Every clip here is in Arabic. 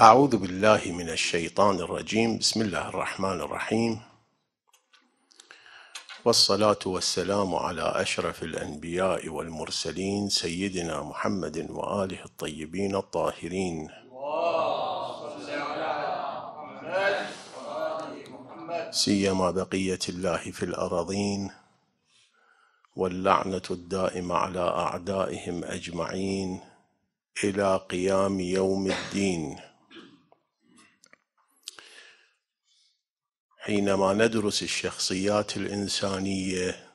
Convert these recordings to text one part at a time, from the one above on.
أعوذ بالله من الشيطان الرجيم بسم الله الرحمن الرحيم والصلاة والسلام على أشرف الأنبياء والمرسلين سيدنا محمد وآله الطيبين الطاهرين سيما بقية الله في الأراضين واللعنة الدائمة على أعدائهم أجمعين إلى قيام يوم الدين حينما ندرس الشخصيات الإنسانية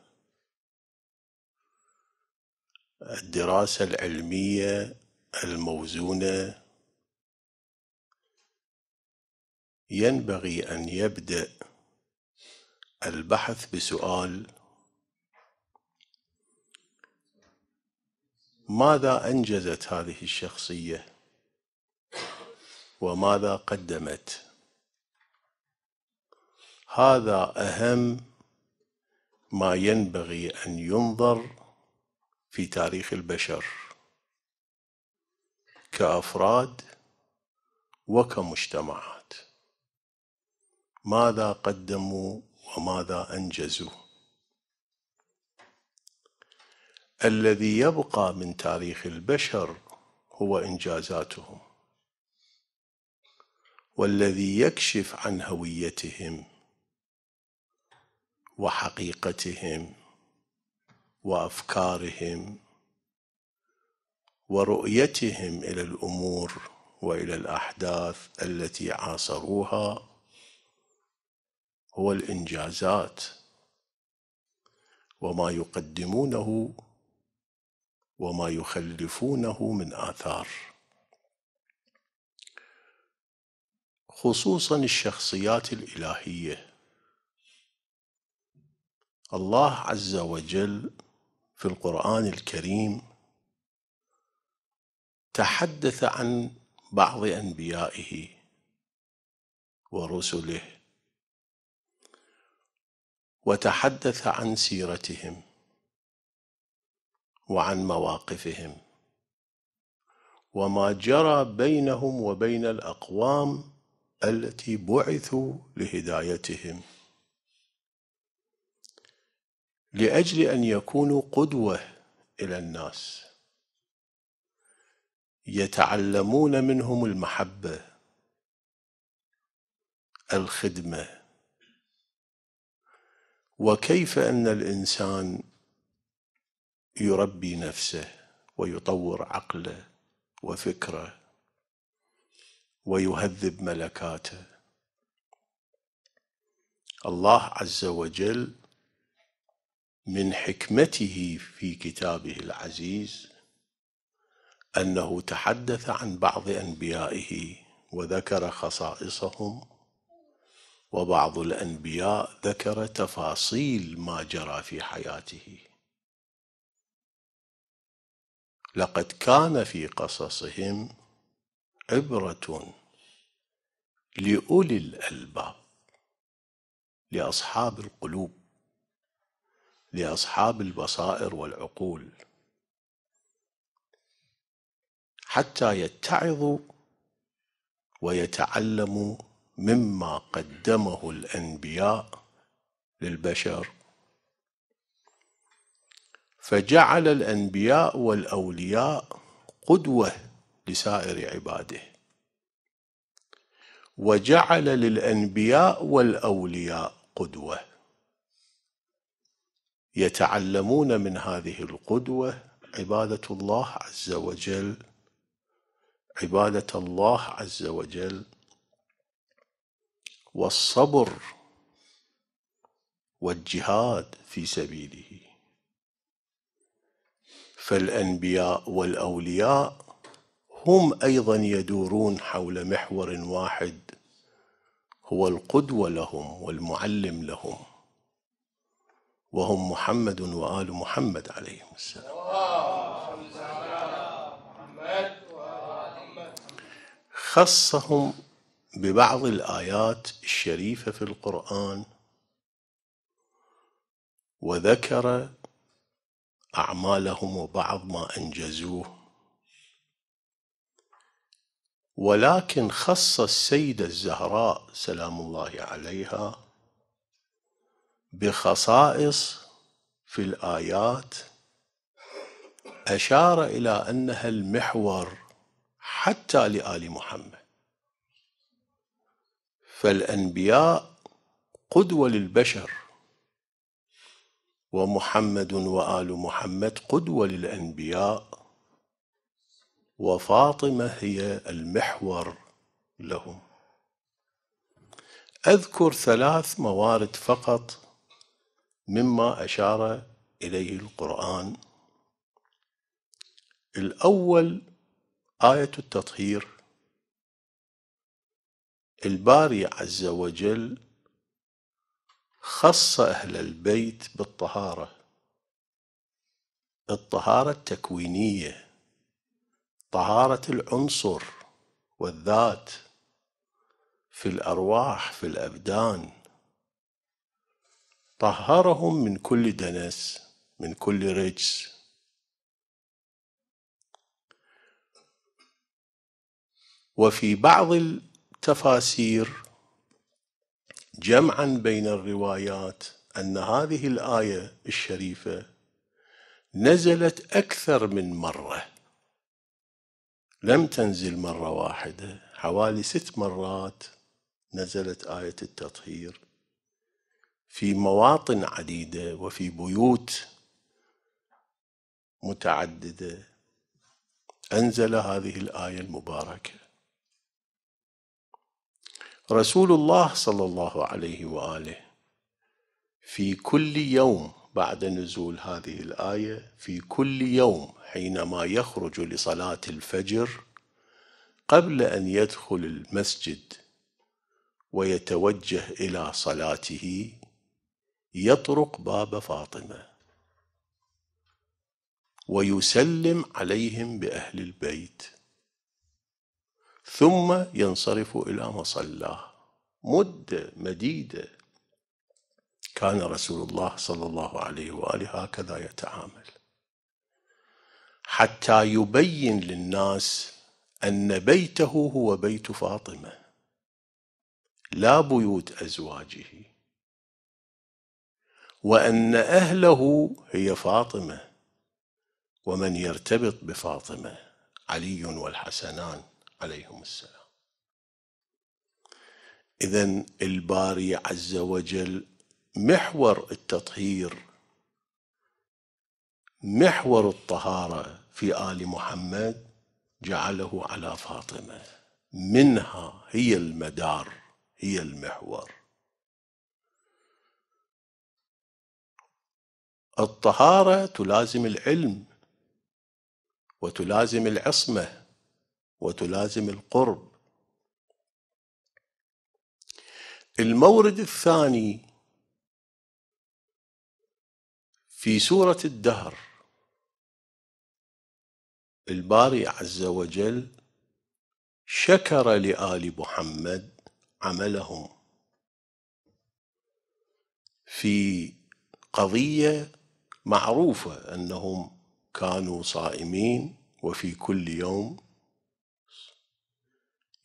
الدراسة العلمية الموزونة ينبغي أن يبدأ البحث بسؤال ماذا أنجزت هذه الشخصية وماذا قدمت هذا أهم ما ينبغي أن ينظر في تاريخ البشر كأفراد وكمجتمعات ماذا قدموا وماذا أنجزوا الذي يبقى من تاريخ البشر هو إنجازاتهم والذي يكشف عن هويتهم وحقيقتهم وافكارهم ورؤيتهم الى الامور والى الاحداث التي عاصروها هو الانجازات وما يقدمونه وما يخلفونه من اثار خصوصا الشخصيات الالهيه الله عز وجل في القرآن الكريم تحدث عن بعض أنبيائه ورسله وتحدث عن سيرتهم وعن مواقفهم وما جرى بينهم وبين الأقوام التي بعثوا لهدايتهم لاجل ان يكونوا قدوه الى الناس يتعلمون منهم المحبه الخدمه وكيف ان الانسان يربي نفسه ويطور عقله وفكره ويهذب ملكاته الله عز وجل من حكمته في كتابه العزيز أنه تحدث عن بعض أنبيائه وذكر خصائصهم وبعض الأنبياء ذكر تفاصيل ما جرى في حياته لقد كان في قصصهم عبرة لأولي الألباب لأصحاب القلوب لاصحاب البصائر والعقول حتى يتعظوا ويتعلموا مما قدمه الانبياء للبشر فجعل الانبياء والاولياء قدوه لسائر عباده وجعل للانبياء والاولياء قدوه يتعلمون من هذه القدوة عبادة الله عز وجل عبادة الله عز وجل والصبر والجهاد في سبيله فالأنبياء والأولياء هم أيضا يدورون حول محور واحد هو القدوة لهم والمعلم لهم وهم محمد وآل محمد عليهم السلام خصهم ببعض الآيات الشريفة في القرآن وذكر أعمالهم وبعض ما أنجزوه ولكن خص السيدة الزهراء سلام الله عليها بخصائص في الايات اشار الى انها المحور حتى لال محمد فالانبياء قدوه للبشر ومحمد وال محمد قدوه للانبياء وفاطمه هي المحور لهم اذكر ثلاث موارد فقط مما أشار إليه القرآن الأول آية التطهير الباري عز وجل خص أهل البيت بالطهارة الطهارة التكوينية طهارة العنصر والذات في الأرواح في الأبدان طهرهم من كل دنس من كل رجس وفي بعض التفاسير جمعا بين الروايات ان هذه الايه الشريفه نزلت اكثر من مره لم تنزل مره واحده حوالي ست مرات نزلت ايه التطهير في مواطن عديده وفي بيوت متعدده انزل هذه الايه المباركه رسول الله صلى الله عليه واله في كل يوم بعد نزول هذه الايه في كل يوم حينما يخرج لصلاه الفجر قبل ان يدخل المسجد ويتوجه الى صلاته يطرق باب فاطمة ويسلم عليهم بأهل البيت ثم ينصرف إلى مصلاه مدة مديدة كان رسول الله صلى الله عليه وآله هكذا يتعامل حتى يبين للناس أن بيته هو بيت فاطمة لا بيوت أزواجه وان اهله هي فاطمه ومن يرتبط بفاطمه علي والحسنان عليهم السلام اذا الباري عز وجل محور التطهير محور الطهاره في ال محمد جعله على فاطمه منها هي المدار هي المحور الطهارة تلازم العلم وتلازم العصمة وتلازم القرب المورد الثاني في سورة الدهر الباري عز وجل شكر لآل محمد عملهم في قضية معروفة أنهم كانوا صائمين وفي كل يوم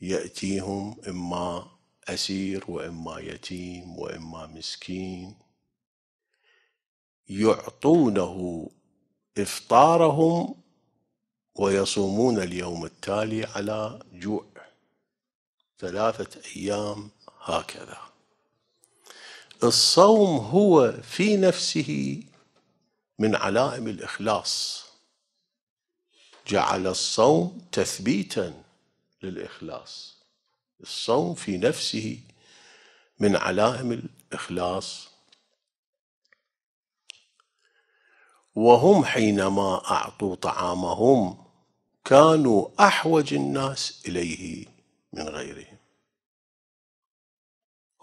يأتيهم إما أسير وإما يتيم وإما مسكين يعطونه إفطارهم ويصومون اليوم التالي على جوع ثلاثة أيام هكذا الصوم هو في نفسه من علائم الإخلاص جعل الصوم تثبيتا للإخلاص الصوم في نفسه من علائم الإخلاص وهم حينما أعطوا طعامهم كانوا أحوج الناس إليه من غيرهم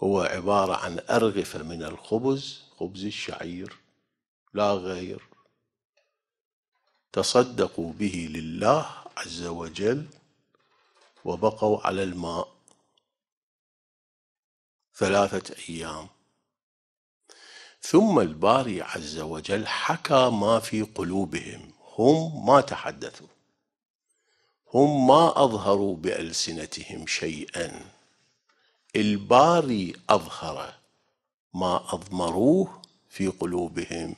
هو عبارة عن أرغفة من الخبز خبز الشعير لا غير تصدقوا به لله عز وجل وبقوا على الماء ثلاثة أيام ثم الباري عز وجل حكى ما في قلوبهم هم ما تحدثوا هم ما أظهروا بألسنتهم شيئا الباري أظهر ما أضمروه في قلوبهم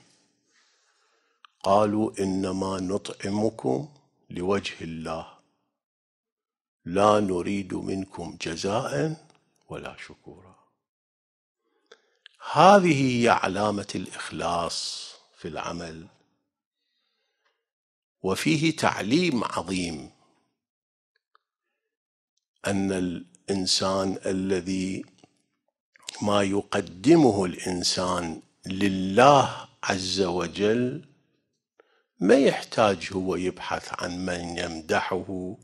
قالوا انما نطعمكم لوجه الله لا نريد منكم جزاء ولا شكورا هذه هي علامه الاخلاص في العمل وفيه تعليم عظيم ان الانسان الذي ما يقدمه الانسان لله عز وجل ما يحتاج هو يبحث عن من يمدحه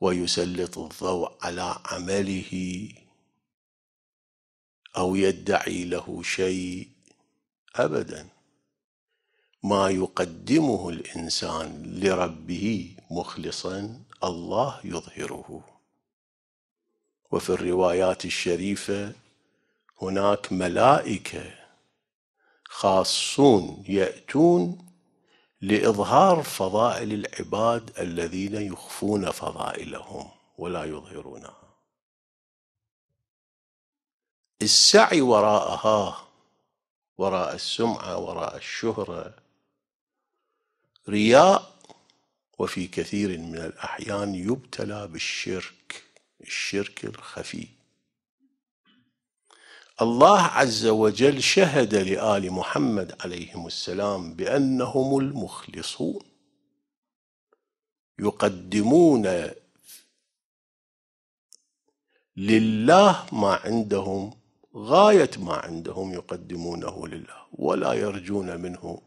ويسلط الضوء على عمله او يدعي له شيء ابدا ما يقدمه الانسان لربه مخلصا الله يظهره وفي الروايات الشريفه هناك ملائكه خاصون ياتون لإظهار فضائل العباد الذين يخفون فضائلهم ولا يظهرونها السعي وراءها وراء السمعة وراء الشهرة رياء وفي كثير من الأحيان يبتلى بالشرك الشرك الخفي الله عز وجل شهد لآل محمد عليهم السلام بأنهم المخلصون يقدمون لله ما عندهم غاية ما عندهم يقدمونه لله ولا يرجون منه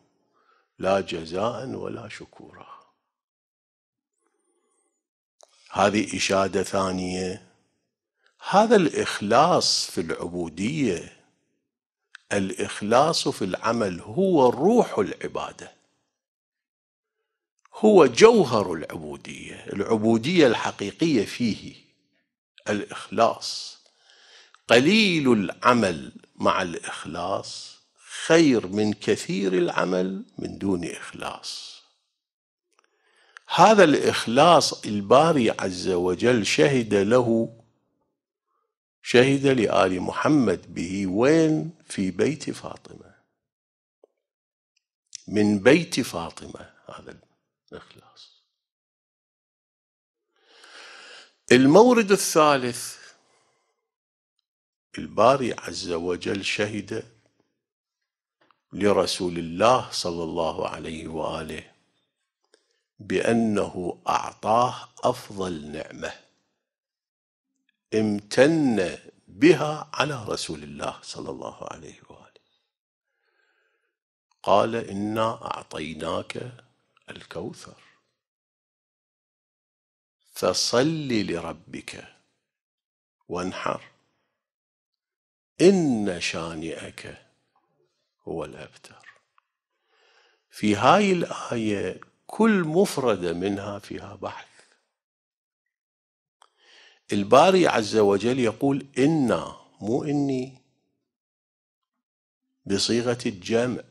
لا جزاء ولا شكورا هذه إشادة ثانية هذا الاخلاص في العبوديه الاخلاص في العمل هو روح العباده هو جوهر العبوديه العبوديه الحقيقيه فيه الاخلاص قليل العمل مع الاخلاص خير من كثير العمل من دون اخلاص هذا الاخلاص الباري عز وجل شهد له شهد لآل محمد به وين في بيت فاطمة من بيت فاطمة هذا الإخلاص المورد الثالث الباري عز وجل شهد لرسول الله صلى الله عليه واله بانه اعطاه افضل نعمه امتن بها على رسول الله صلى الله عليه واله قال انا اعطيناك الكوثر فصل لربك وانحر ان شانئك هو الابتر في هاي الايه كل مفرده منها فيها بحث الباري عز وجل يقول إنا مو إني بصيغة الجمع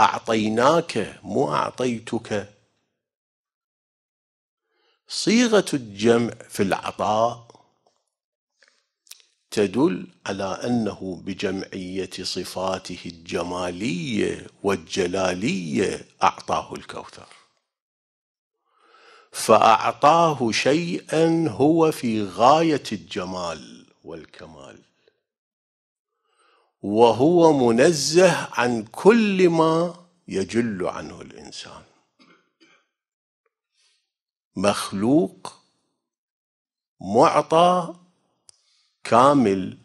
أعطيناك مو أعطيتك صيغة الجمع في العطاء تدل على أنه بجمعية صفاته الجمالية والجلالية أعطاه الكوثر فأعطاه شيئا هو في غاية الجمال والكمال وهو منزه عن كل ما يجل عنه الإنسان مخلوق معطى كامل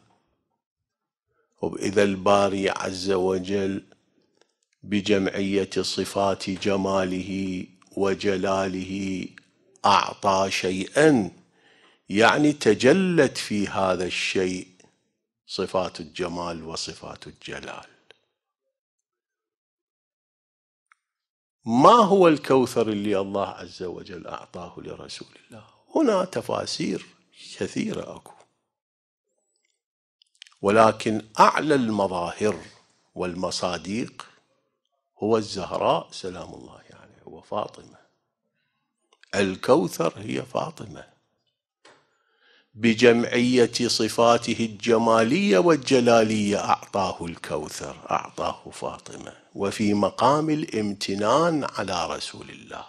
إذا الباري عز وجل بجمعية صفات جماله وجلاله اعطى شيئا يعني تجلت في هذا الشيء صفات الجمال وصفات الجلال ما هو الكوثر اللي الله عز وجل اعطاه لرسول الله هنا تفاسير كثيره اكو ولكن اعلى المظاهر والمصاديق هو الزهراء سلام الله هو فاطمة الكوثر هي فاطمة بجمعية صفاته الجمالية والجلالية أعطاه الكوثر أعطاه فاطمة وفي مقام الامتنان على رسول الله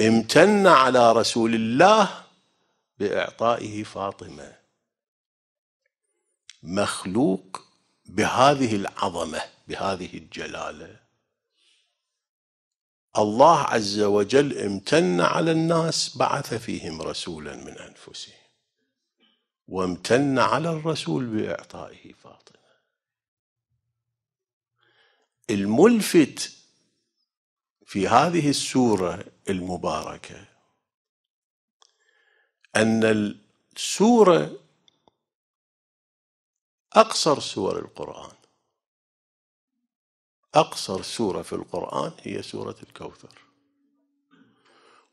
امتن على رسول الله بإعطائه فاطمة مخلوق بهذه العظمة بهذه الجلاله الله عز وجل امتن على الناس بعث فيهم رسولا من انفسهم وامتن على الرسول باعطائه فاطمه الملفت في هذه السوره المباركه ان السوره اقصر سور القران أقصر سورة في القرآن هي سورة الكوثر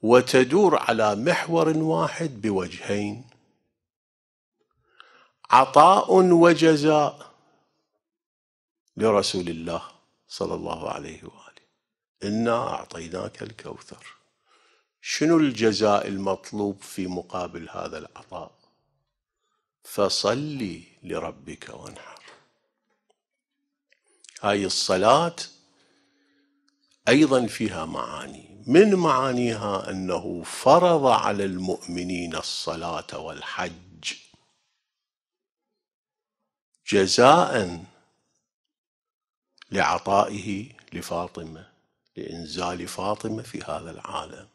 وتدور على محور واحد بوجهين عطاء وجزاء لرسول الله صلى الله عليه وآله إنا أعطيناك الكوثر شنو الجزاء المطلوب في مقابل هذا العطاء فصل لربك وانحر هاي الصلاة أيضا فيها معاني من معانيها أنه فرض على المؤمنين الصلاة والحج جزاء لعطائه لفاطمة لإنزال فاطمة في هذا العالم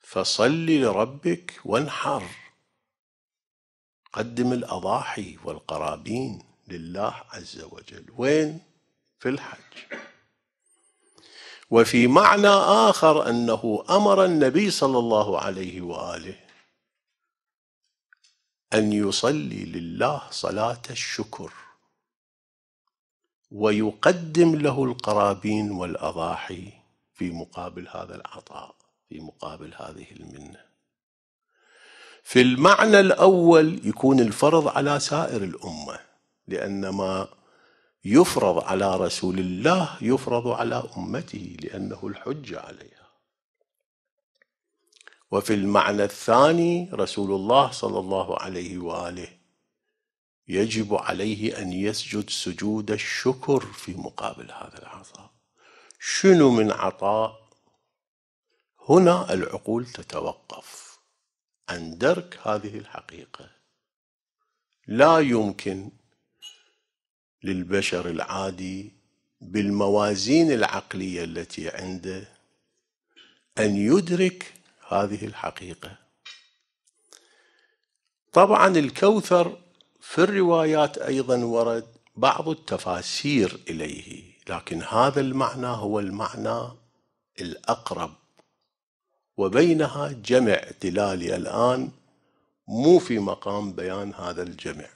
فصل لربك وانحر قدم الأضاحي والقرابين لله عز وجل وين في الحج وفي معنى آخر أنه أمر النبي صلى الله عليه وآله أن يصلي لله صلاة الشكر ويقدم له القرابين والأضاحي في مقابل هذا العطاء في مقابل هذه المنة في المعنى الأول يكون الفرض على سائر الأمة لأن ما يفرض على رسول الله يفرض على أمته لأنه الحجة عليها وفي المعنى الثاني رسول الله صلى الله عليه وآله يجب عليه أن يسجد سجود الشكر في مقابل هذا العطاء شنو من عطاء هنا العقول تتوقف عن درك هذه الحقيقة لا يمكن للبشر العادي بالموازين العقليه التي عنده ان يدرك هذه الحقيقه طبعا الكوثر في الروايات ايضا ورد بعض التفاسير اليه لكن هذا المعنى هو المعنى الاقرب وبينها جمع دلالي الان مو في مقام بيان هذا الجمع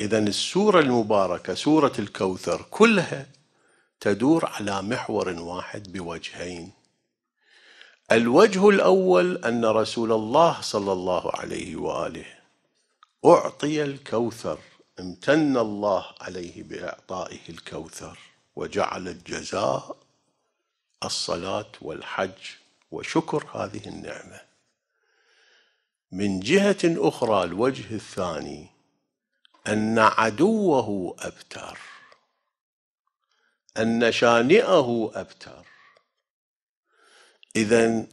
إذا السورة المباركة سورة الكوثر كلها تدور على محور واحد بوجهين الوجه الأول أن رسول الله صلى الله عليه وآله أعطي الكوثر امتن الله عليه بإعطائه الكوثر وجعل الجزاء الصلاة والحج وشكر هذه النعمة من جهة أخرى الوجه الثاني ان عدوه ابتر ان شانئه ابتر اذا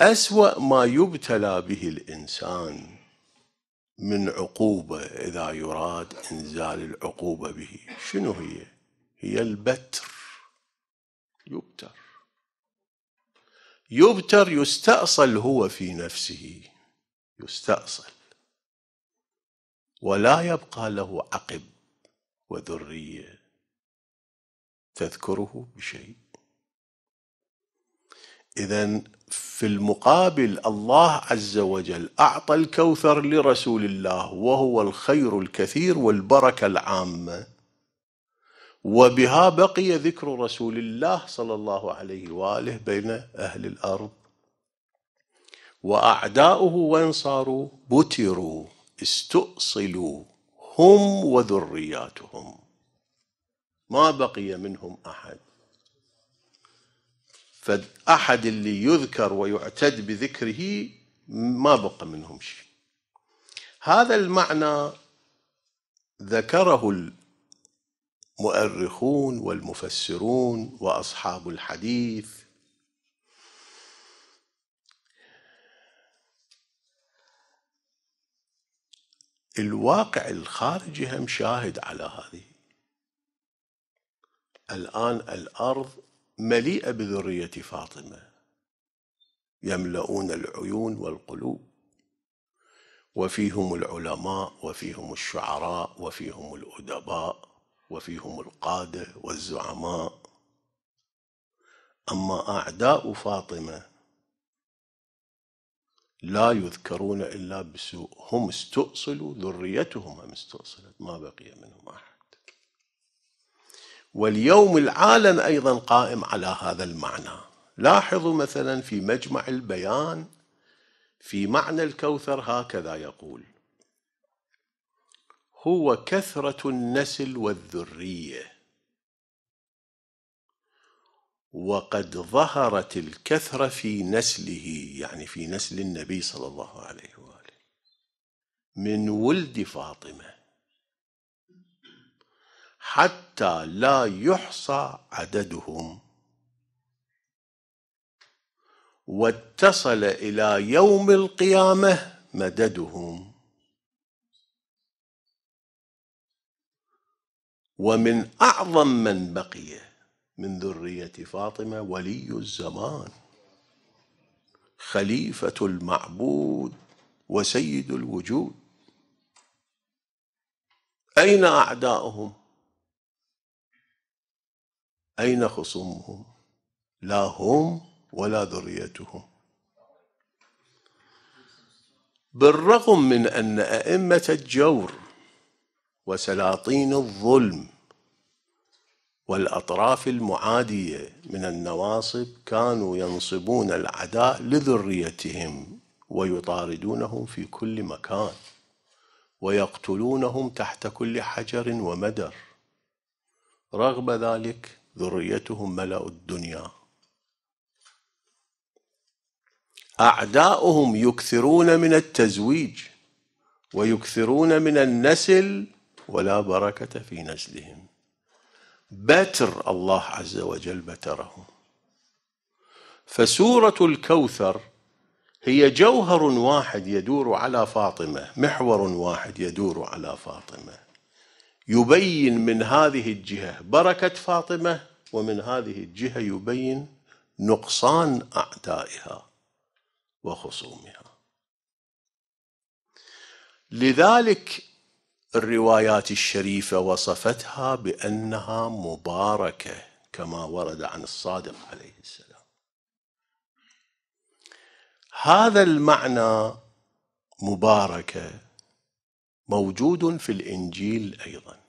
اسوا ما يبتلى به الانسان من عقوبه اذا يراد انزال العقوبه به شنو هي هي البتر يبتر يبتر يستأصل هو في نفسه يستأصل ولا يبقى له عقب وذرية تذكره بشيء إذا في المقابل الله عز وجل أعطى الكوثر لرسول الله وهو الخير الكثير والبركة العامة وبها بقي ذكر رسول الله صلى الله عليه وآله بين أهل الأرض وأعداؤه وإن صاروا بتروا استؤصلوا هم وذرياتهم ما بقي منهم أحد فأحد اللي يذكر ويعتد بذكره ما بقى منهم شيء هذا المعنى ذكره المؤرخون والمفسرون وأصحاب الحديث الواقع الخارجي هم شاهد على هذه الآن الأرض مليئة بذرية فاطمة يملؤون العيون والقلوب وفيهم العلماء وفيهم الشعراء وفيهم الأدباء وفيهم القادة والزعماء أما أعداء فاطمة لا يذكرون إلا بسوء هم استؤصلوا ذريتهم هم استؤصلت ما بقي منهم أحد واليوم العالم أيضا قائم على هذا المعنى لاحظوا مثلا في مجمع البيان في معنى الكوثر هكذا يقول هو كثرة النسل والذريه وقد ظهرت الكثرة في نسله يعني في نسل النبي صلى الله عليه وآله من ولد فاطمة حتى لا يحصى عددهم واتصل إلى يوم القيامة مددهم ومن أعظم من بقيه من ذرية فاطمة ولي الزمان خليفة المعبود وسيد الوجود أين أعداؤهم أين خصومهم لا هم ولا ذريتهم بالرغم من أن أئمة الجور وسلاطين الظلم والأطراف المعادية من النواصب كانوا ينصبون العداء لذريتهم ويطاردونهم في كل مكان ويقتلونهم تحت كل حجر ومدر رغم ذلك ذريتهم ملأ الدنيا أعداؤهم يكثرون من التزويج ويكثرون من النسل ولا بركة في نسلهم باتر الله عز وجل بتره فسورة الكوثر هي جوهر واحد يدور على فاطمة محور واحد يدور على فاطمة يبين من هذه الجهة بركة فاطمة ومن هذه الجهة يبين نقصان أعدائها وخصومها لذلك الروايات الشريفه وصفتها بانها مباركه كما ورد عن الصادق عليه السلام هذا المعنى مباركه موجود في الانجيل ايضا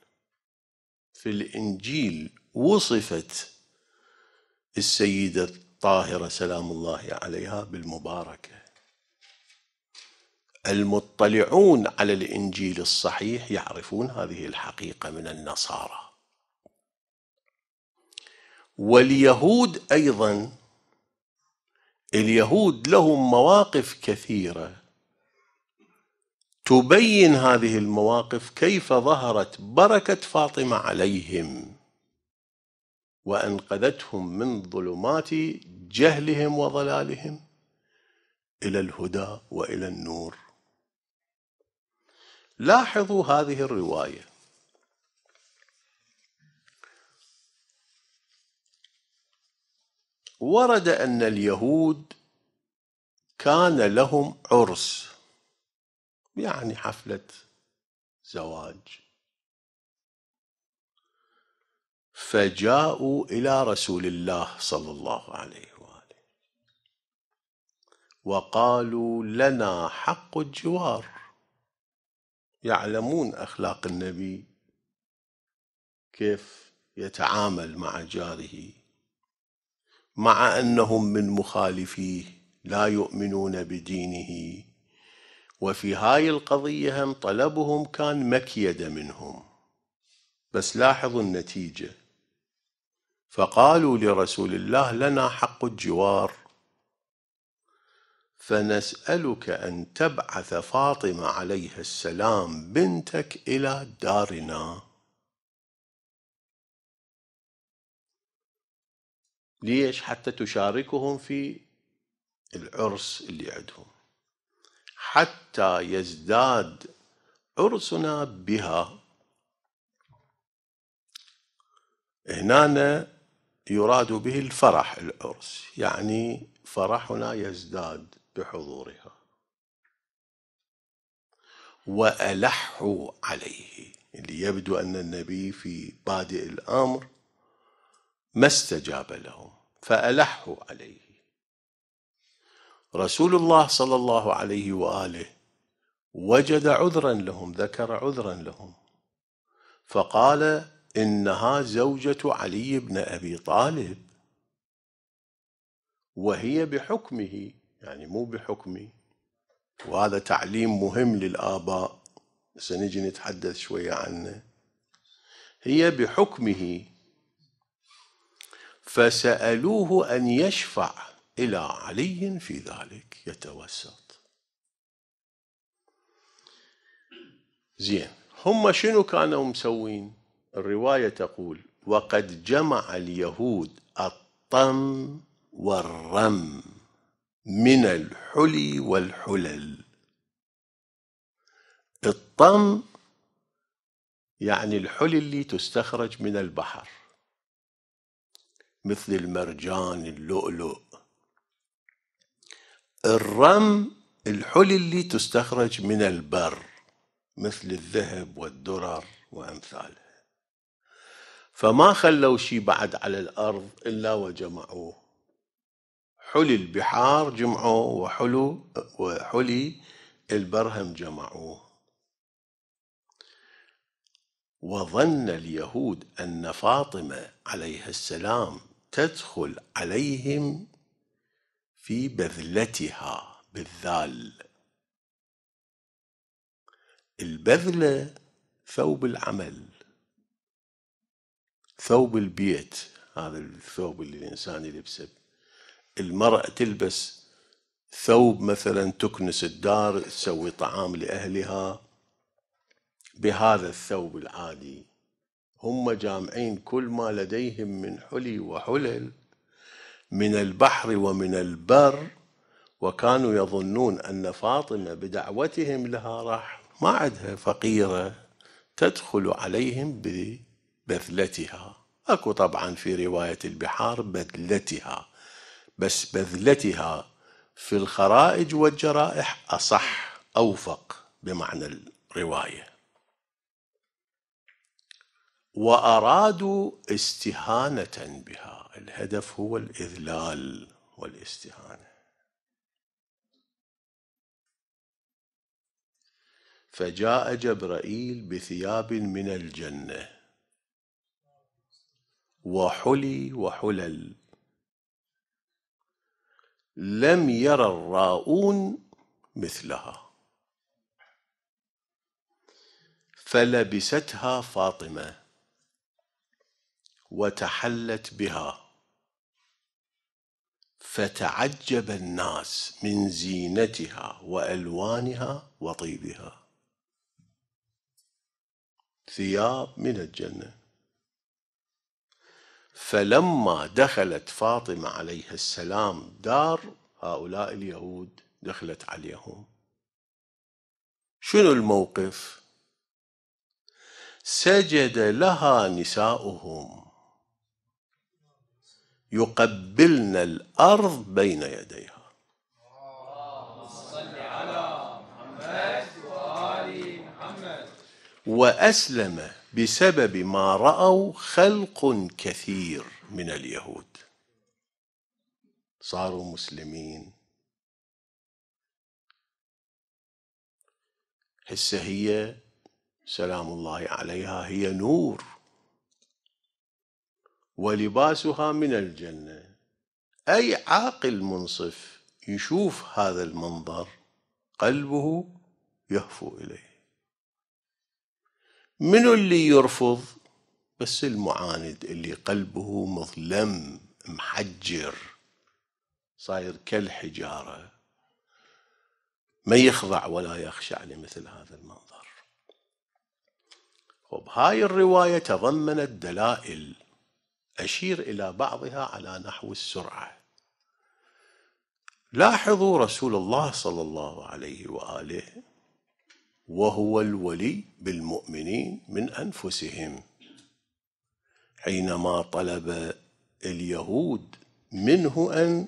في الانجيل وصفت السيده الطاهره سلام الله عليها بالمباركه المطلعون على الانجيل الصحيح يعرفون هذه الحقيقه من النصارى واليهود ايضا اليهود لهم مواقف كثيره تبين هذه المواقف كيف ظهرت بركه فاطمه عليهم وانقذتهم من ظلمات جهلهم وضلالهم الى الهدى والى النور لاحظوا هذه الروايه ورد ان اليهود كان لهم عرس يعني حفله زواج فجاءوا الى رسول الله صلى الله عليه واله وقالوا لنا حق الجوار يعلمون أخلاق النبي كيف يتعامل مع جاره مع أنهم من مخالفيه لا يؤمنون بدينه وفي هاي القضية هم طلبهم كان مكيدة منهم بس لاحظوا النتيجة فقالوا لرسول الله لنا حق الجوار فنسألك أن تبعث فاطمة عليها السلام بنتك إلى دارنا ليش حتى تشاركهم في العرس اللي عندهم حتى يزداد عرسنا بها هنا يراد به الفرح العرس يعني فرحنا يزداد بحضورها وألحوا عليه اللي يبدو أن النبي في بادئ الأمر ما استجاب لهم فألحوا عليه رسول الله صلى الله عليه وآله وجد عذرا لهم ذكر عذرا لهم فقال إنها زوجة علي بن أبي طالب وهي بحكمه يعني مو بحكمي وهذا تعليم مهم للآباء سنجي نتحدث شوية عنه هي بحكمه فسألوه أن يشفع إلى علي في ذلك يتوسط زين هم شنو كانوا مسوين الرواية تقول وقد جمع اليهود الطم والرم من الحلي والحلل الطم يعني الحلي اللي تستخرج من البحر مثل المرجان اللؤلؤ الرم الحلي اللي تستخرج من البر مثل الذهب والدرر وأمثاله فما خلوا شيء بعد على الأرض إلا وجمعوه حلي البحار جمعوه وحلو وحلي البرهم جمعوه وظن اليهود أن فاطمة عليها السلام تدخل عليهم في بذلتها بالذال البذلة ثوب العمل ثوب البيت هذا الثوب اللي الإنسان يلبسه المرأة تلبس ثوب مثلا تكنس الدار تسوي طعام لأهلها بهذا الثوب العادي هم جامعين كل ما لديهم من حلي وحلل من البحر ومن البر وكانوا يظنون أن فاطمة بدعوتهم لها راح ما عندها فقيرة تدخل عليهم ببذلتها أكو طبعا في رواية البحار بذلتها بس بذلتها في الخرائج والجرائح أصح أوفق بمعنى الرواية وأرادوا استهانة بها الهدف هو الإذلال والاستهانة فجاء جبرائيل بثياب من الجنة وحلي وحلل لم ير الراؤون مثلها فلبستها فاطمه وتحلت بها فتعجب الناس من زينتها والوانها وطيبها ثياب من الجنه فلما دخلت فاطمة عليها السلام دار هؤلاء اليهود دخلت عليهم شنو الموقف سجد لها نساؤهم يقبلن الأرض بين يديها وأسلم بسبب ما راوا خلق كثير من اليهود صاروا مسلمين هسه هي سلام الله عليها هي نور ولباسها من الجنه اي عاقل منصف يشوف هذا المنظر قلبه يهفو اليه منو اللي يرفض بس المعاند اللي قلبه مظلم محجر صاير كالحجارة ما يخضع ولا يخشع لمثل هذا المنظر وبهاي الرواية تضمنت دلائل أشير إلى بعضها على نحو السرعة لاحظوا رسول الله صلى الله عليه وآله وهو الولي بالمؤمنين من أنفسهم حينما طلب اليهود منه أن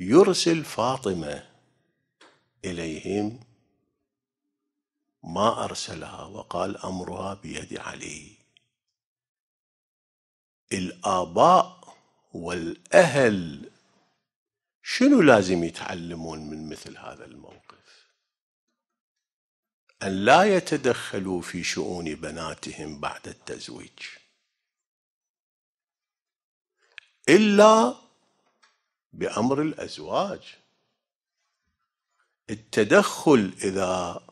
يرسل فاطمة إليهم ما أرسلها وقال أمرها بيد علي الآباء والأهل شنو لازم يتعلمون من مثل هذا الموقف أن لا يتدخلوا في شؤون بناتهم بعد التزويج إلا بأمر الأزواج التدخل إذا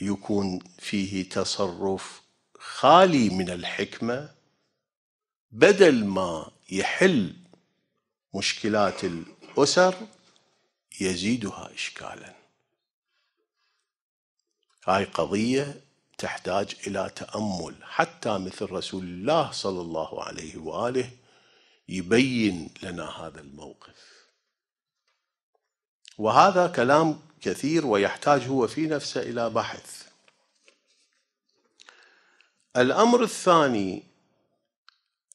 يكون فيه تصرف خالي من الحكمة بدل ما يحل مشكلات الأسر يزيدها إشكالاً هاي قضية تحتاج إلى تأمل حتى مثل رسول الله صلى الله عليه وآله يبين لنا هذا الموقف وهذا كلام كثير ويحتاج هو في نفسه إلى بحث الأمر الثاني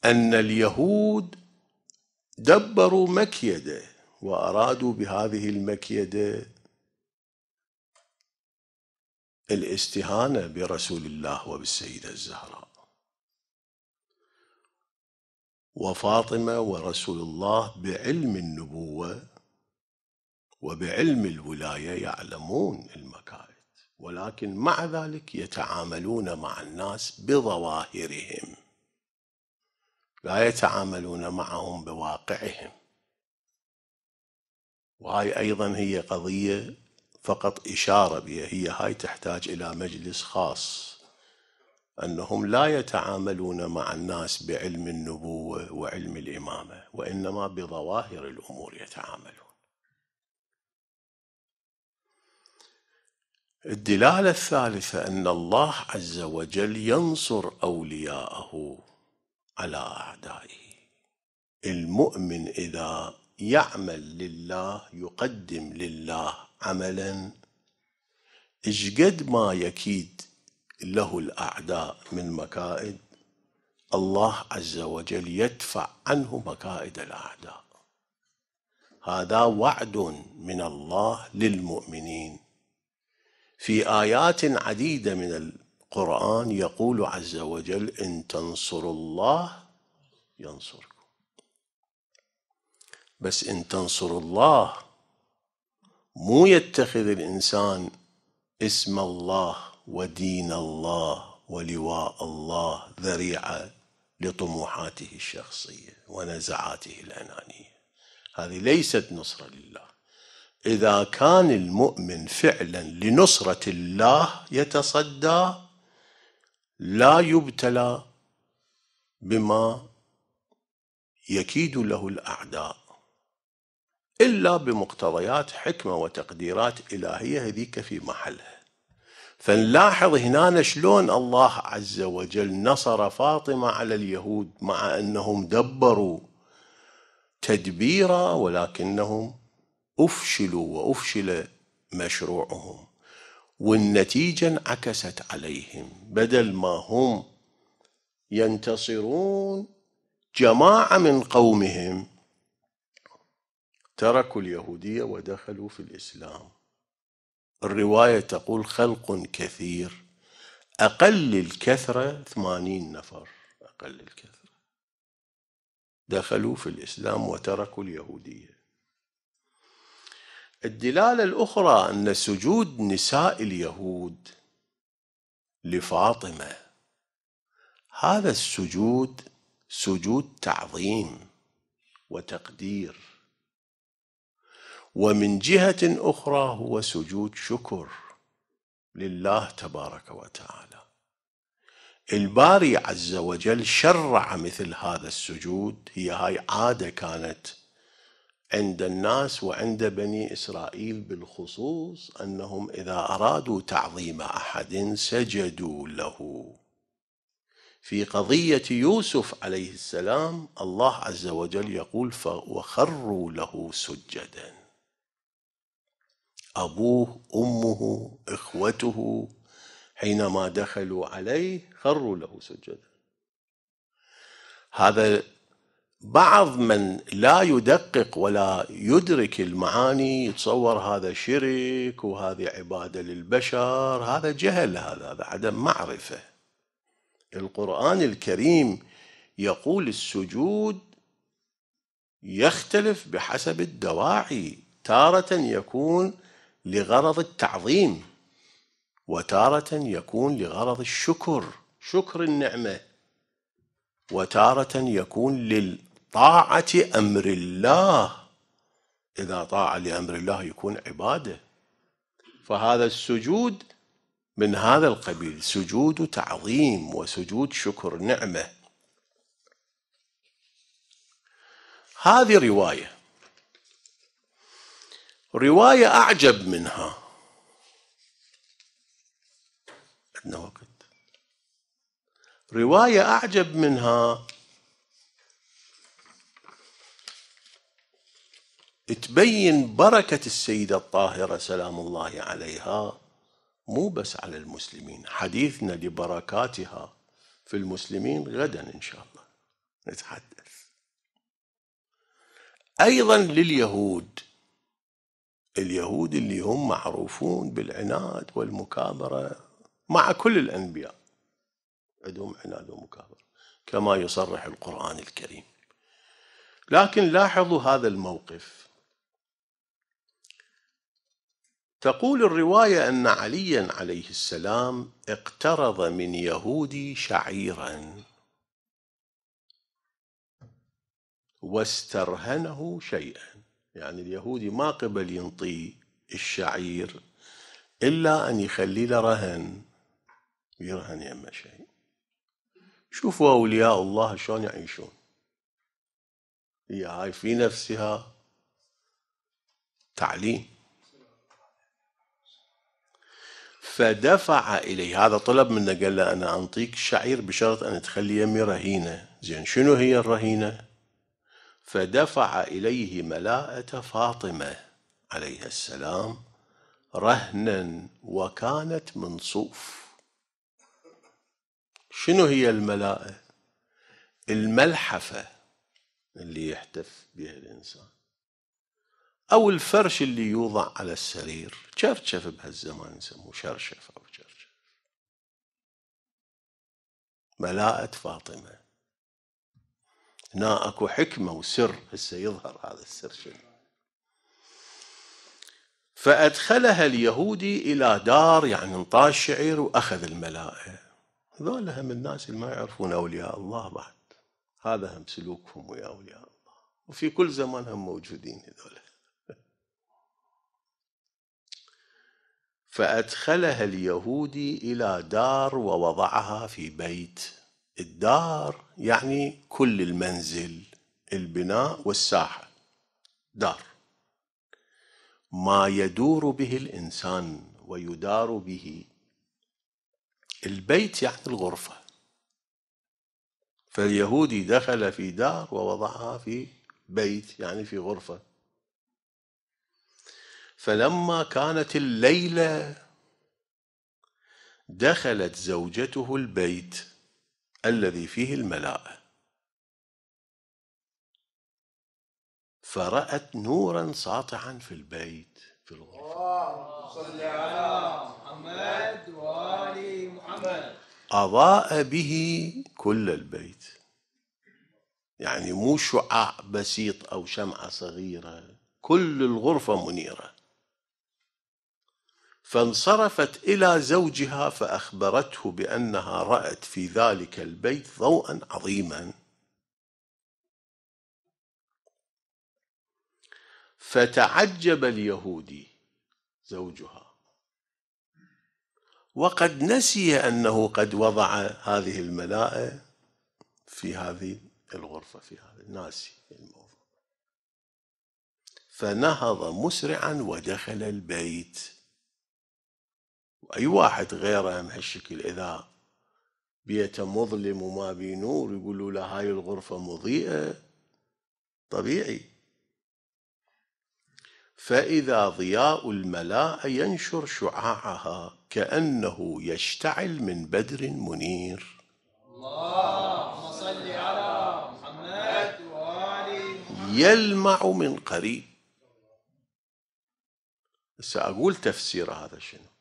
أن اليهود دبروا مكيده وأرادوا بهذه المكيدة الاستهانة برسول الله وبالسيدة الزهراء وفاطمة ورسول الله بعلم النبوة وبعلم الولاية يعلمون المكائد ولكن مع ذلك يتعاملون مع الناس بظواهرهم لا يتعاملون معهم بواقعهم وهاي أيضا هي قضية فقط إشارة بها هي هاي تحتاج إلى مجلس خاص أنهم لا يتعاملون مع الناس بعلم النبوة وعلم الإمامة وإنما بظواهر الأمور يتعاملون الدلالة الثالثة أن الله عز وجل ينصر أولياءه على أعدائه المؤمن إذا يعمل لله يقدم لله عملا إش قد ما يكيد له الاعداء من مكائد الله عز وجل يدفع عنه مكائد الاعداء هذا وعد من الله للمؤمنين في ايات عديده من القران يقول عز وجل ان تنصروا الله ينصركم بس ان تنصروا الله مو يتخذ الإنسان اسم الله ودين الله ولواء الله ذريعة لطموحاته الشخصية ونزعاته الأنانية هذه ليست نصرة لله إذا كان المؤمن فعلا لنصرة الله يتصدى لا يبتلى بما يكيد له الأعداء إلا بمقتضيات حكمة وتقديرات إلهية هذيك في محلها فنلاحظ هنا شلون الله عز وجل نصر فاطمة على اليهود مع أنهم دبروا تدبيرا ولكنهم أفشلوا وأفشل مشروعهم والنتيجة انعكست عليهم بدل ما هم ينتصرون جماعة من قومهم تركوا اليهودية ودخلوا في الإسلام الرواية تقول خلق كثير أقل الكثرة ثمانين نفر أقل الكثرة دخلوا في الإسلام وتركوا اليهودية الدلالة الأخرى أن سجود نساء اليهود لفاطمة هذا السجود سجود تعظيم وتقدير ومن جهة أخرى هو سجود شكر لله تبارك وتعالى الباري عز وجل شرع مثل هذا السجود هي هاي عادة كانت عند الناس وعند بني إسرائيل بالخصوص أنهم إذا أرادوا تعظيم أحد سجدوا له في قضية يوسف عليه السلام الله عز وجل يقول وخروا له سجداً أبوه أمه إخوته حينما دخلوا عليه خروا له سجدا هذا بعض من لا يدقق ولا يدرك المعاني يتصور هذا شرك وهذه عبادة للبشر هذا جهل هذا هذا عدم معرفة القرآن الكريم يقول السجود يختلف بحسب الدواعي تارة يكون لغرض التعظيم وتارة يكون لغرض الشكر شكر النعمة وتارة يكون للطاعة أمر الله إذا طاع لأمر الله يكون عبادة فهذا السجود من هذا القبيل سجود تعظيم وسجود شكر نعمه هذه رواية رواية أعجب منها عندنا وقت رواية أعجب منها تبين بركة السيدة الطاهرة سلام الله عليها مو بس على المسلمين حديثنا لبركاتها في المسلمين غدا إن شاء الله نتحدث أيضا لليهود اليهود اللي هم معروفون بالعناد والمكابرة مع كل الأنبياء عندهم عناد ومكابرة كما يصرح القرآن الكريم لكن لاحظوا هذا الموقف تقول الرواية أن عليا عليه السلام اقترض من يهودي شعيرا واسترهنه شيئا يعني اليهودي ما قبل ينطي الشعير إلا أن يخلي له رهن يرهن يما شيء شوفوا أولياء الله شلون يعيشون هي هاي في نفسها تعليم فدفع إليه هذا طلب منه قال له أنا أنطيك الشعير بشرط أن تخلي يمي رهينة زين شنو هي الرهينة فدفع إليه ملاءة فاطمة عليها السلام رهنا وكانت من صوف شنو هي الملاءة الملحفة اللي يحتف بها الإنسان أو الفرش اللي يوضع على السرير شرشف بهالزمان يسموه شرشف أو شرشف ملاءة فاطمة هنا اكو حكمه وسر هسه يظهر هذا السر شنو فادخلها اليهودي الى دار يعني انطاه الشعير واخذ الملائكه هذول هم الناس اللي ما يعرفون اولياء الله بعد هذا هم سلوكهم ويا اولياء الله وفي كل زمان هم موجودين هذول فادخلها اليهودي الى دار ووضعها في بيت الدار يعني كل المنزل البناء والساحة دار ما يدور به الإنسان ويدار به البيت يعني الغرفة فاليهودي دخل في دار ووضعها في بيت يعني في غرفة فلما كانت الليلة دخلت زوجته البيت الذي فيه الملاء فرأت نورا ساطعا في البيت في الغرفة صل على محمد وآل محمد أضاء به كل البيت يعني مو شعاع بسيط أو شمعة صغيرة كل الغرفة منيرة فانصرفت الى زوجها فاخبرته بانها رات في ذلك البيت ضوءا عظيما فتعجب اليهودي زوجها وقد نسي انه قد وضع هذه الملائه في هذه الغرفه في هذا ناسي الموضوع فنهض مسرعا ودخل البيت وأي واحد غيره من هالشكل إذا بيته مظلم وما بي نور يقولوا له هاي الغرفة مضيئة طبيعي فإذا ضياء الملاء ينشر شعاعها كأنه يشتعل من بدر منير اللهم صل على محمد وآل يلمع من قريب سأقول تفسير هذا شنو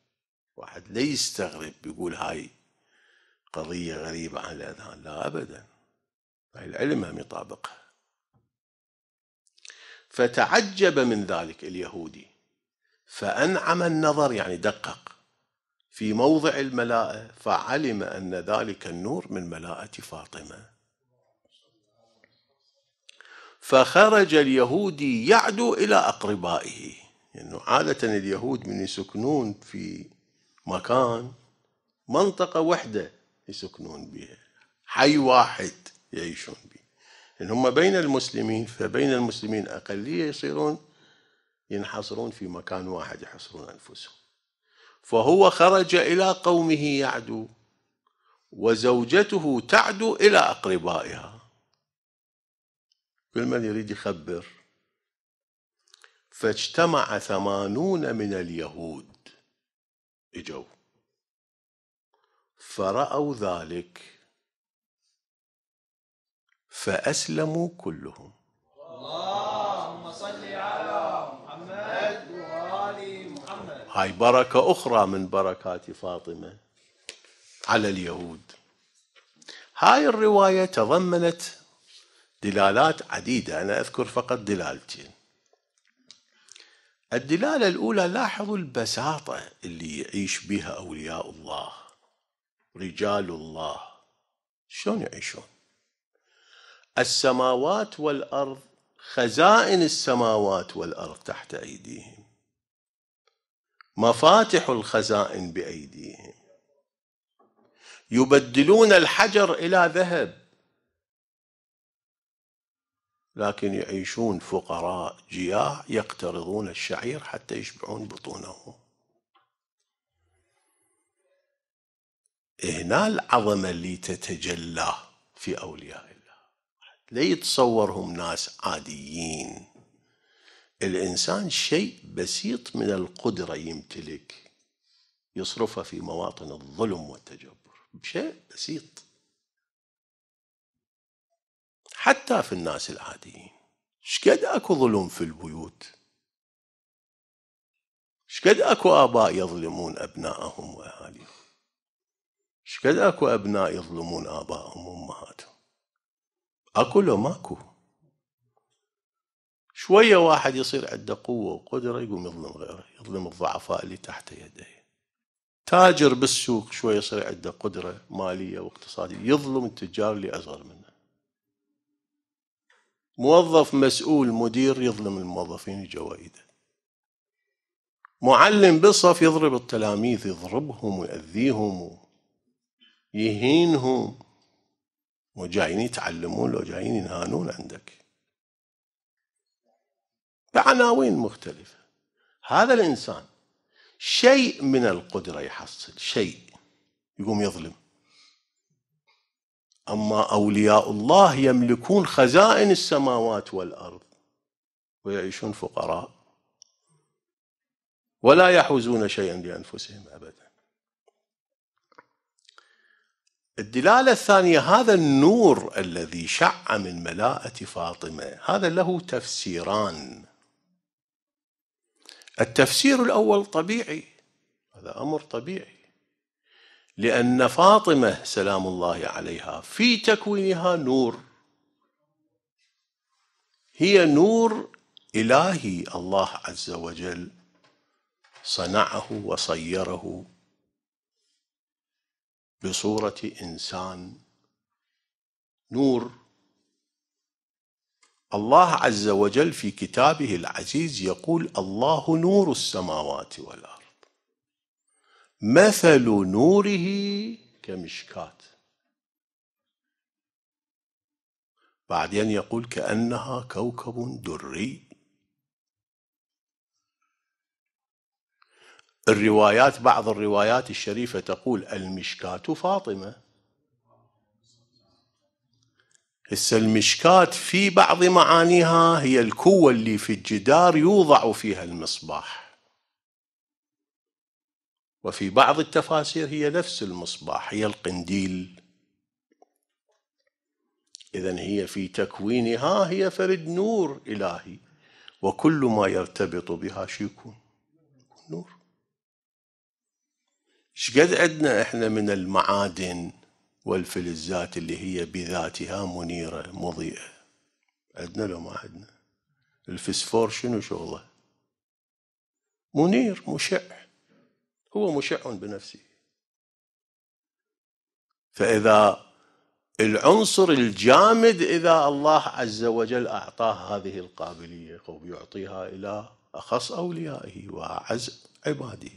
واحد لا يستغرب يقول هاي قضية غريبة عن الأذهان لا أبدا هاي العلم هم يطابقها فتعجب من ذلك اليهودي فأنعم النظر يعني دقق في موضع الملاءة فعلم أن ذلك النور من ملاءة فاطمة فخرج اليهودي يعدو إلى أقربائه لأنه يعني عادة اليهود من يسكنون في مكان منطقة واحدة يسكنون بها حي واحد يعيشون به إن هم بين المسلمين فبين المسلمين أقلية يصيرون ينحصرون في مكان واحد يحصرون أنفسهم فهو خرج إلى قومه يعدو وزوجته تعدو إلى أقربائها كل من يريد يخبر فاجتمع ثمانون من اليهود إجوا فرأوا ذلك فأسلموا كلهم اللهم صل على محمد وآل محمد هاي بركة أخرى من بركات فاطمة على اليهود هاي الرواية تضمنت دلالات عديدة أنا أذكر فقط دلالتين الدلالة الأولى لاحظوا البساطة اللي يعيش بها أولياء الله رجال الله شلون يعيشون السماوات والأرض خزائن السماوات والأرض تحت أيديهم مفاتح الخزائن بأيديهم يبدلون الحجر إلى ذهب لكن يعيشون فقراء جياع يقترضون الشعير حتى يشبعون بطونهم هنا العظمة اللي تتجلى في أولياء الله لا يتصورهم ناس عاديين الإنسان شيء بسيط من القدرة يمتلك يصرفها في مواطن الظلم والتجبر بشيء بسيط حتى في الناس العاديين شقد اكو ظلم في البيوت شقد اكو اباء يظلمون ابنائهم واهاليهم شقد اكو ابناء يظلمون اباءهم وامهاتهم اكو لو ماكو شوية واحد يصير عنده قوة وقدرة يقوم يظلم غيره يظلم الضعفاء اللي تحت يديه تاجر بالسوق شوية يصير عنده قدرة مالية واقتصادية يظلم التجار اللي أصغر منه موظف مسؤول مدير يظلم الموظفين جوائده معلم بالصف يضرب التلاميذ يضربهم ويأذيهم يهينهم وجايين يتعلمون لو جايين ينهانون عندك بعناوين مختلفة هذا الإنسان شيء من القدرة يحصل شيء يقوم يظلم أما أولياء الله يملكون خزائن السماوات والأرض ويعيشون فقراء ولا يحوزون شيئا لأنفسهم أبدا الدلالة الثانية هذا النور الذي شع من ملاءة فاطمة هذا له تفسيران التفسير الأول طبيعي هذا أمر طبيعي لأن فاطمة سلام الله عليها في تكوينها نور هي نور إلهي الله عز وجل صنعه وصيره بصورة إنسان نور الله عز وجل في كتابه العزيز يقول الله نور السماوات والأرض مثل نوره كمشكاة بعدين يقول كأنها كوكب دري الروايات بعض الروايات الشريفة تقول المشكاة فاطمة هسه المشكات في بعض معانيها هي الكوة اللي في الجدار يوضع فيها المصباح وفي بعض التفاسير هي نفس المصباح هي القنديل إذا هي في تكوينها هي فرد نور إلهي وكل ما يرتبط بها يكون؟ نور شقد عندنا احنا من المعادن والفلزات اللي هي بذاتها منيرة مضيئة عندنا لو ما عندنا الفسفور شنو شغله منير مشع هو مشع بنفسه فإذا العنصر الجامد إذا الله عز وجل أعطاه هذه القابلية أو يعطيها إلى أخص أوليائه وأعز عباده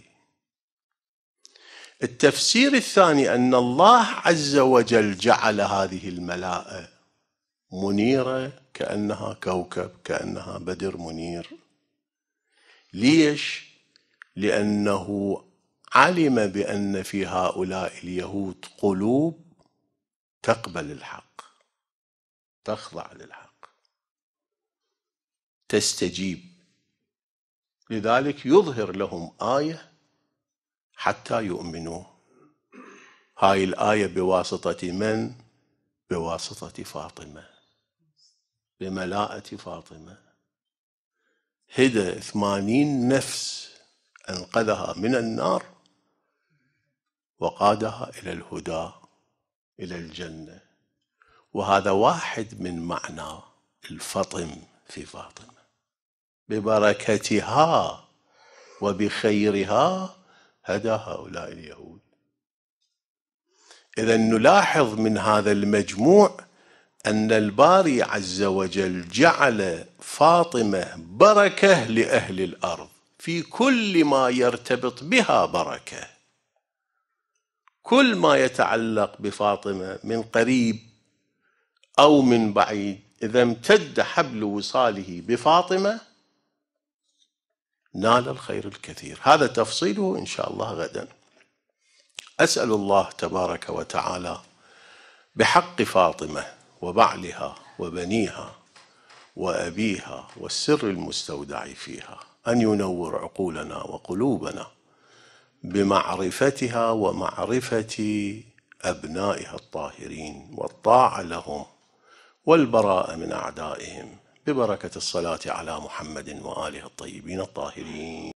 التفسير الثاني أن الله عز وجل جعل هذه الملاءة منيرة كأنها كوكب كأنها بدر منير ليش؟ لأنه علم بان في هؤلاء اليهود قلوب تقبل الحق تخضع للحق تستجيب لذلك يظهر لهم ايه حتى يؤمنوا هاي الايه بواسطه من بواسطه فاطمه بملاءه فاطمه هدى ثمانين نفس انقذها من النار وقادها إلى الهدى إلى الجنة وهذا واحد من معنى الفطم في فاطمة ببركتها وبخيرها هدى هؤلاء اليهود إذا نلاحظ من هذا المجموع أن الباري عز وجل جعل فاطمة بركة لأهل الأرض في كل ما يرتبط بها بركه كل ما يتعلق بفاطمه من قريب او من بعيد اذا امتد حبل وصاله بفاطمه نال الخير الكثير هذا تفصيله ان شاء الله غدا اسال الله تبارك وتعالى بحق فاطمه وبعلها وبنيها وابيها والسر المستودع فيها ان ينور عقولنا وقلوبنا بمعرفتها ومعرفة أبنائها الطاهرين والطاعة لهم والبراءة من أعدائهم ببركة الصلاة على محمد وآله الطيبين الطاهرين